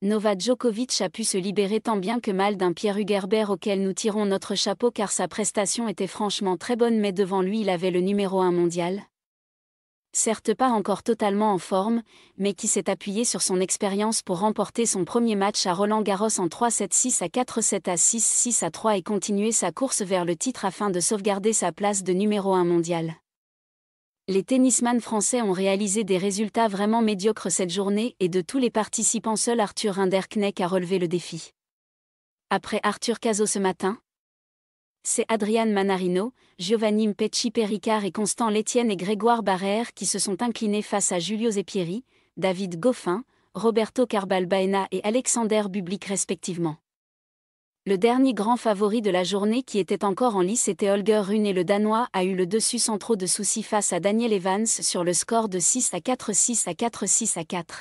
Nova Djokovic a pu se libérer tant bien que mal d'un Pierre Hugerbert auquel nous tirons notre chapeau car sa prestation était franchement très bonne mais devant lui il avait le numéro 1 mondial. Certes pas encore totalement en forme, mais qui s'est appuyé sur son expérience pour remporter son premier match à Roland Garros en 3-7-6 à 4-7 à 6-6 à 3 et continuer sa course vers le titre afin de sauvegarder sa place de numéro 1 mondial les tennisman français ont réalisé des résultats vraiment médiocres cette journée et de tous les participants seul Arthur Rinderknecht a relevé le défi. Après Arthur Cazot ce matin, c'est Adrian Manarino, Giovanni Mpecci Pericard et Constant Letienne et Grégoire Barrère qui se sont inclinés face à Julio Zepieri, David Goffin, Roberto Carbalbaena et Alexander Bublik respectivement. Le dernier grand favori de la journée qui était encore en lice était Holger Rune et le Danois a eu le dessus sans trop de soucis face à Daniel Evans sur le score de 6 à 4 6 à 4 6 à 4.